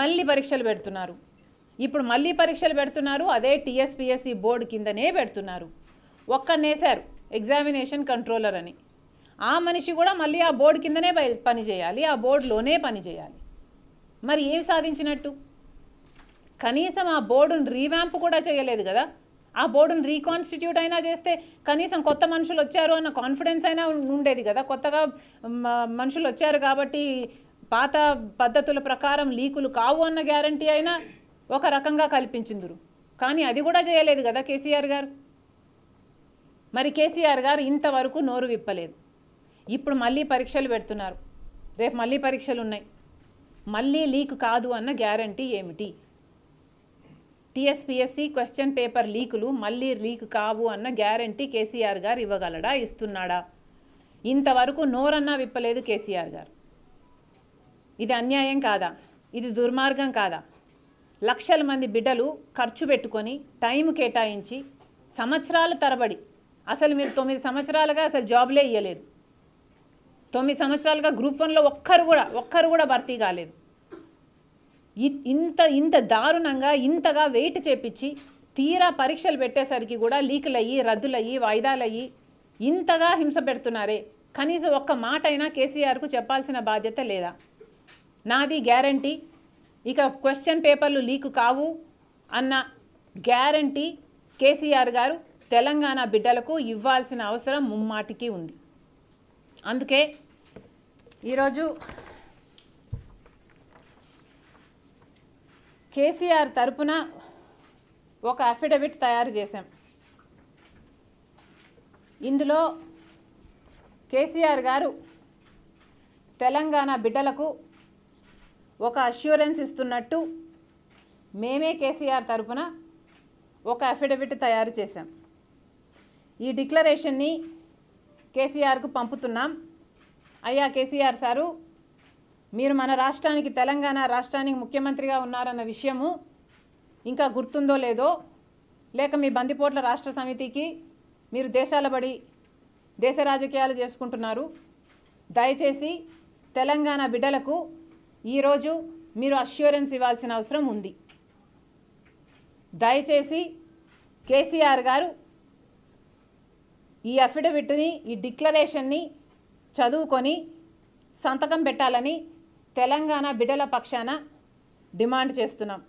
మళ్ళీ పరీక్షలు పెడుతున్నారు ఇప్పుడు మళ్ళీ పరీక్షలు పెడుతున్నారు అదే టీఎస్పిఎస్సి బోర్డు కిందనే పెడుతున్నారు ఒక్కనేసారు ఎగ్జామినేషన్ కంట్రోలర్ అని ఆ మనిషి కూడా మళ్ళీ ఆ బోర్డు కిందనే పనిచేయాలి ఆ బోర్డులోనే పనిచేయాలి మరి ఏం సాధించినట్టు కనీసం ఆ బోర్డును రీవ్యాంప్ కూడా చేయలేదు కదా ఆ బోర్డును రీకాన్స్టిట్యూట్ అయినా చేస్తే కనీసం కొత్త మనుషులు వచ్చారు అన్న కాన్ఫిడెన్స్ అయినా ఉండేది కదా కొత్తగా మనుషులు వచ్చారు కాబట్టి పాత పద్ధతుల ప్రకారం లీకులు కావు అన్న గ్యారంటీ అయినా ఒక రకంగా కల్పించిందురు కానీ అది కూడా చేయలేదు కదా కేసీఆర్ గారు మరి కేసీఆర్ గారు ఇంతవరకు నోరు విప్పలేదు ఇప్పుడు మళ్ళీ పరీక్షలు పెడుతున్నారు రేపు మళ్ళీ పరీక్షలు ఉన్నాయి మళ్ళీ లీక్ కాదు అన్న గ్యారంటీ ఏమిటి టీఎస్పిఎస్సి క్వశ్చన్ పేపర్ లీకులు మళ్ళీ లీక్ కావు అన్న గ్యారంటీ కేసీఆర్ గారు ఇవ్వగలడా ఇస్తున్నాడా ఇంతవరకు నోరన్నా విప్పలేదు కేసీఆర్ గారు ఇది అన్యాయం కాదా ఇది దుర్మార్గం కాదా లక్షల మంది బిడ్డలు ఖర్చు పెట్టుకొని టైం కేటాయించి సంవత్సరాల తరబడి అసలు మీరు తొమ్మిది సంవత్సరాలుగా అసలు జాబ్లే ఇవ్వలేదు తొమ్మిది సంవత్సరాలుగా గ్రూప్ వన్లో ఒక్కరు కూడా ఒక్కరు కూడా భర్తీ కాలేదు ఇంత ఇంత దారుణంగా ఇంతగా వెయిట్ చేపించి తీరా పరీక్షలు పెట్టేసరికి కూడా లీకులయ్యి రద్దులయ్యి వాయిదాలయ్యి ఇంతగా హింస పెడుతున్నారే కనీసం ఒక్క మాట అయినా కేసీఆర్కు చెప్పాల్సిన బాధ్యత లేదా నాది గ్యారంటీ ఇక క్వశ్చన్ పేపర్లు లీక్ కావు అన్న గ్యారంటీ కేసీఆర్ గారు తెలంగాణ బిడ్డలకు ఇవ్వాల్సిన అవసరం ముమ్మాటికి ఉంది అందుకే ఈరోజు కేసీఆర్ తరపున ఒక అఫిడవిట్ తయారు చేశాం ఇందులో కేసీఆర్ గారు తెలంగాణ బిడ్డలకు ఒక అష్యూరెన్స్ ఇస్తున్నట్టు మేమే కేసీఆర్ తరపున ఒక అఫిడవిట్ తయారు చేశాం ఈ డిక్లరేషన్ని కేసీఆర్కు పంపుతున్నాం అయ్యా కేసీఆర్ సారు మీరు మన రాష్ట్రానికి తెలంగాణ రాష్ట్రానికి ముఖ్యమంత్రిగా ఉన్నారన్న విషయము ఇంకా గుర్తుందో లేదో లేక మీ బందిపోట్ల రాష్ట్ర సమితికి మీరు దేశాల బడి దేశ రాజకీయాలు చేసుకుంటున్నారు దయచేసి తెలంగాణ బిడ్డలకు ఈరోజు మీరు అష్యూరెన్స్ ఇవ్వాల్సిన అవసరం ఉంది దయచేసి కేసీఆర్ గారు ఈ అఫిడవిట్ని ఈ డిక్లరేషన్ని చదువుకొని సంతకం పెట్టాలని తెలంగాణ బిడ్డల పక్షాన డిమాండ్ చేస్తున్నాం